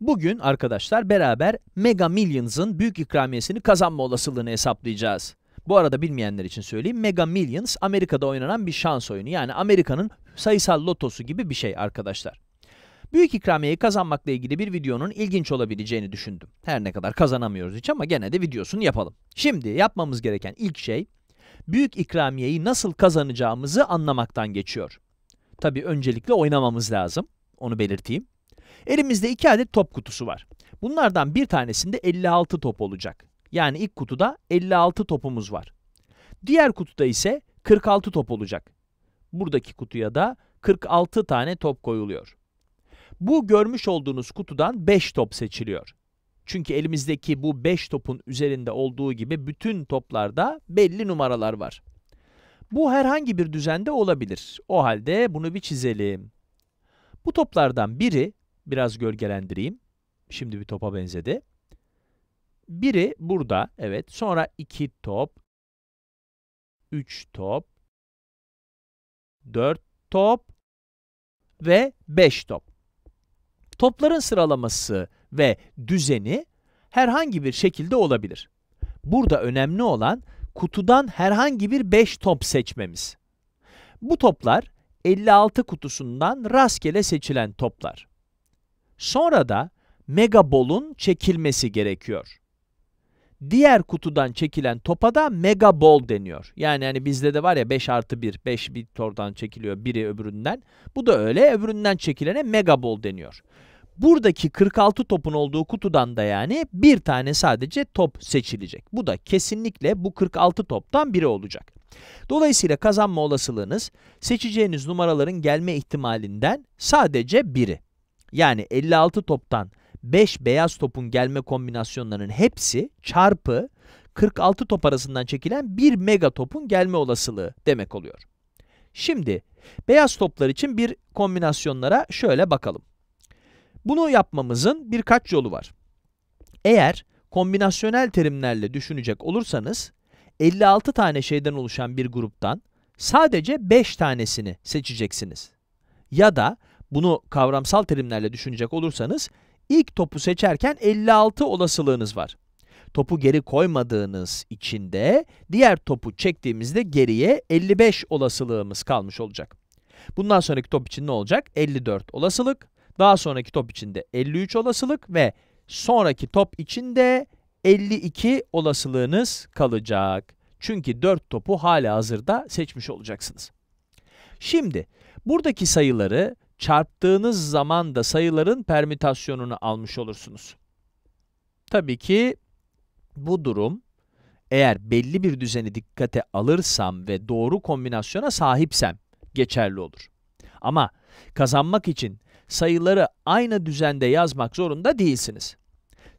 Bugün arkadaşlar beraber Mega Millions'ın büyük ikramiyesini kazanma olasılığını hesaplayacağız. Bu arada bilmeyenler için söyleyeyim Mega Millions Amerika'da oynanan bir şans oyunu yani Amerika'nın sayısal lotosu gibi bir şey arkadaşlar. Büyük ikramiyeyi kazanmakla ilgili bir videonun ilginç olabileceğini düşündüm. Her ne kadar kazanamıyoruz hiç ama gene de videosunu yapalım. Şimdi yapmamız gereken ilk şey büyük ikramiyeyi nasıl kazanacağımızı anlamaktan geçiyor. Tabi öncelikle oynamamız lazım. Onu belirteyim. Elimizde iki adet top kutusu var. Bunlardan bir tanesinde 56 top olacak. Yani ilk kutuda 56 topumuz var. Diğer kutuda ise 46 top olacak. Buradaki kutuya da 46 tane top koyuluyor. Bu görmüş olduğunuz kutudan 5 top seçiliyor. Çünkü elimizdeki bu 5 topun üzerinde olduğu gibi bütün toplarda belli numaralar var. Bu herhangi bir düzende olabilir. O halde bunu bir çizelim. Bu toplardan biri biraz gölgelendireyim. Şimdi bir topa benzedi. Biri burada, evet. Sonra iki top, üç top, dört top ve beş top. Topların sıralaması ve düzeni herhangi bir şekilde olabilir. Burada önemli olan kutudan herhangi bir 5 top seçmemiz. Bu toplar 56 kutusundan rastgele seçilen toplar. Sonra da megabolun çekilmesi gerekiyor. Diğer kutudan çekilen topa da megabol deniyor. Yani hani bizde de var ya 5 artı 1, 5 bir tordan çekiliyor biri öbüründen. Bu da öyle öbüründen çekilene megabol deniyor. Buradaki 46 topun olduğu kutudan da yani bir tane sadece top seçilecek. Bu da kesinlikle bu 46 toptan biri olacak. Dolayısıyla kazanma olasılığınız seçeceğiniz numaraların gelme ihtimalinden sadece biri. Yani 56 toptan 5 beyaz topun gelme kombinasyonlarının hepsi çarpı 46 top arasından çekilen 1 mega topun gelme olasılığı demek oluyor. Şimdi beyaz toplar için bir kombinasyonlara şöyle bakalım. Bunu yapmamızın birkaç yolu var. Eğer kombinasyonel terimlerle düşünecek olursanız 56 tane şeyden oluşan bir gruptan sadece 5 tanesini seçeceksiniz. Ya da bunu kavramsal terimlerle düşünecek olursanız ilk topu seçerken 56 olasılığınız var. Topu geri koymadığınız için de diğer topu çektiğimizde geriye 55 olasılığımız kalmış olacak. Bundan sonraki top için ne olacak? 54 olasılık, daha sonraki top için de 53 olasılık ve sonraki top için de 52 olasılığınız kalacak. Çünkü 4 topu hala hazırda seçmiş olacaksınız. Şimdi buradaki sayıları çarptığınız zaman da sayıların permütasyonunu almış olursunuz. Tabii ki bu durum eğer belli bir düzeni dikkate alırsam ve doğru kombinasyona sahipsem geçerli olur. Ama kazanmak için sayıları aynı düzende yazmak zorunda değilsiniz.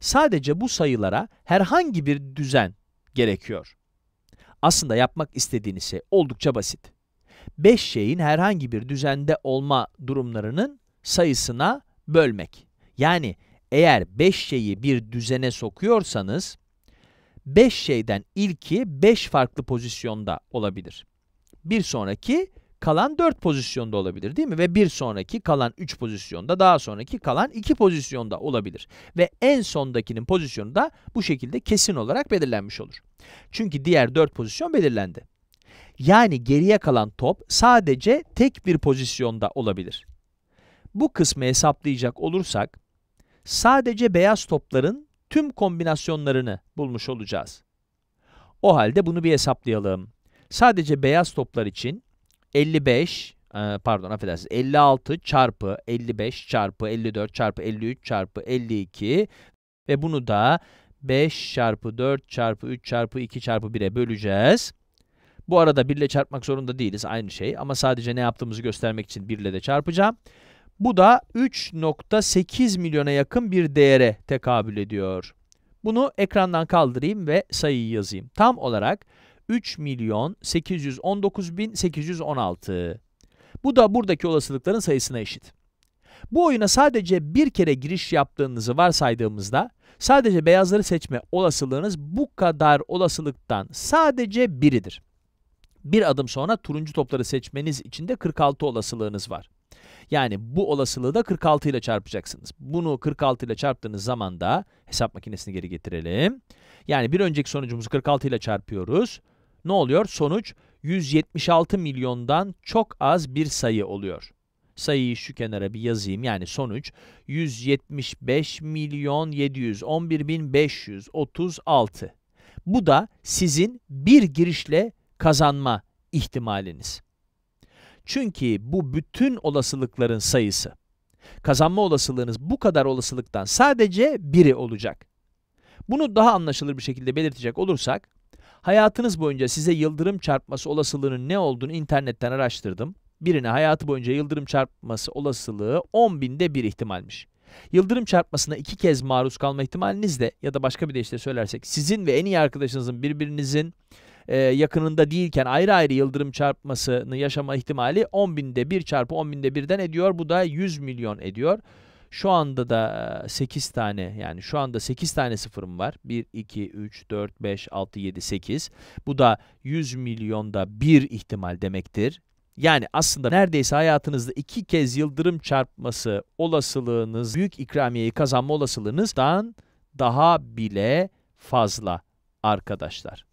Sadece bu sayılara herhangi bir düzen gerekiyor. Aslında yapmak istediğiniz şey oldukça basit beş şeyin herhangi bir düzende olma durumlarının sayısına bölmek. Yani eğer beş şeyi bir düzene sokuyorsanız, beş şeyden ilki beş farklı pozisyonda olabilir. Bir sonraki kalan 4 pozisyonda olabilir değil mi? Ve bir sonraki kalan 3 pozisyonda, daha sonraki kalan 2 pozisyonda olabilir. Ve en sondakinin pozisyonu da bu şekilde kesin olarak belirlenmiş olur. Çünkü diğer 4 pozisyon belirlendi. Yani geriye kalan top sadece tek bir pozisyonda olabilir. Bu kısmı hesaplayacak olursak sadece beyaz topların tüm kombinasyonlarını bulmuş olacağız. O halde bunu bir hesaplayalım. Sadece beyaz toplar için 55 e, pardon affedersiniz 56 çarpı 55 çarpı 54 çarpı 53 çarpı 52 ve bunu da 5 çarpı 4 çarpı 3 çarpı 2 çarpı 1'e böleceğiz. Bu arada 1 ile çarpmak zorunda değiliz aynı şey ama sadece ne yaptığımızı göstermek için 1 ile de çarpacağım. Bu da 3.8 milyona yakın bir değere tekabül ediyor. Bunu ekrandan kaldırayım ve sayıyı yazayım. Tam olarak 3 milyon 819 bin 816. Bu da buradaki olasılıkların sayısına eşit. Bu oyuna sadece bir kere giriş yaptığınızı varsaydığımızda sadece beyazları seçme olasılığınız bu kadar olasılıktan sadece biridir. Bir adım sonra turuncu topları seçmeniz için de 46 olasılığınız var. Yani bu olasılığı da 46 ile çarpacaksınız. Bunu 46 ile çarptığınız zaman da hesap makinesini geri getirelim. Yani bir önceki sonucumuzu 46 ile çarpıyoruz. Ne oluyor? Sonuç 176 milyondan çok az bir sayı oluyor. Sayıyı şu kenara bir yazayım. Yani sonuç 175 milyon 711 bin 536. Bu da sizin bir girişle kazanma ihtimaliniz. Çünkü bu bütün olasılıkların sayısı. Kazanma olasılığınız bu kadar olasılıktan sadece biri olacak. Bunu daha anlaşılır bir şekilde belirtecek olursak, hayatınız boyunca size yıldırım çarpması olasılığının ne olduğunu internetten araştırdım. Birine hayatı boyunca yıldırım çarpması olasılığı 10 binde bir ihtimalmiş. Yıldırım çarpmasına iki kez maruz kalma ihtimaliniz de ya da başka bir deyişle söylersek sizin ve en iyi arkadaşınızın birbirinizin e, yakınında değilken ayrı ayrı yıldırım çarpmasını yaşama ihtimali 10 binde 1 çarpı 10 binde 1'den ediyor. Bu da 100 milyon ediyor. Şu anda da 8 e, tane yani şu anda 8 tane sıfırım var. 1, 2, 3, 4, 5, 6, 7, 8. Bu da 100 milyonda bir ihtimal demektir. Yani aslında neredeyse hayatınızda iki kez yıldırım çarpması olasılığınız, büyük ikramiyeyi kazanma olasılığınızdan daha bile fazla arkadaşlar.